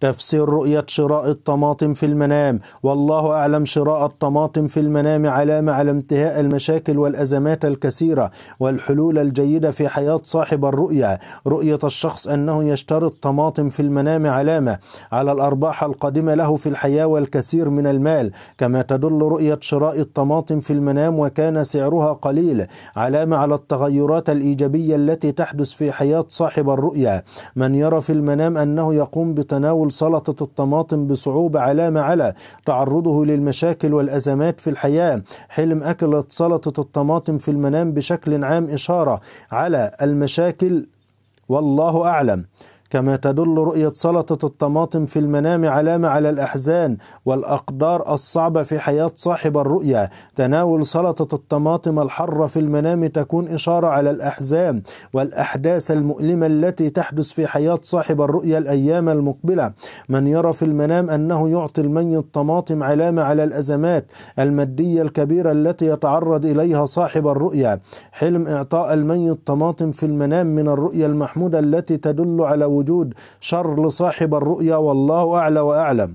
تفسير رؤية شراء الطماطم في المنام والله أعلم شراء الطماطم في المنام علامة على انتهاء المشاكل والأزمات الكثيرة والحلول الجيدة في حياة صاحب الرؤية رؤية الشخص أنه يشتري الطماطم في المنام علامة على الأرباح القادمة له في الحياة والكثير من المال كما تدل رؤية شراء الطماطم في المنام وكان سعرها قليل علامة على التغيرات الإيجابية التي تحدث في حياة صاحب الرؤية من يرى في المنام أنه يقوم بتناول سلطة الطماطم بصعوبة علامة على تعرضه للمشاكل والأزمات في الحياة حلم أكلة سلطة الطماطم في المنام بشكل عام إشارة على المشاكل والله أعلم كما تدل رؤية سلطة الطماطم في المنام علامة على الأحزان والأقدار الصعبة في حياة صاحب الرؤية تناول سلطة الطماطم الحرة في المنام تكون إشارة على الأحزان والأحداث المؤلمة التي تحدث في حياة صاحب الرؤية الأيام المقبلة من يرى في المنام أنه يعطي المني الطماطم علامة على الأزمات المادية الكبيرة التي يتعرض إليها صاحب الرؤية حلم إعطاء المني الطماطم في المنام من الرؤية المحمودة التي تدل على وجود شر لصاحب الرؤيا والله أعلى وأعلم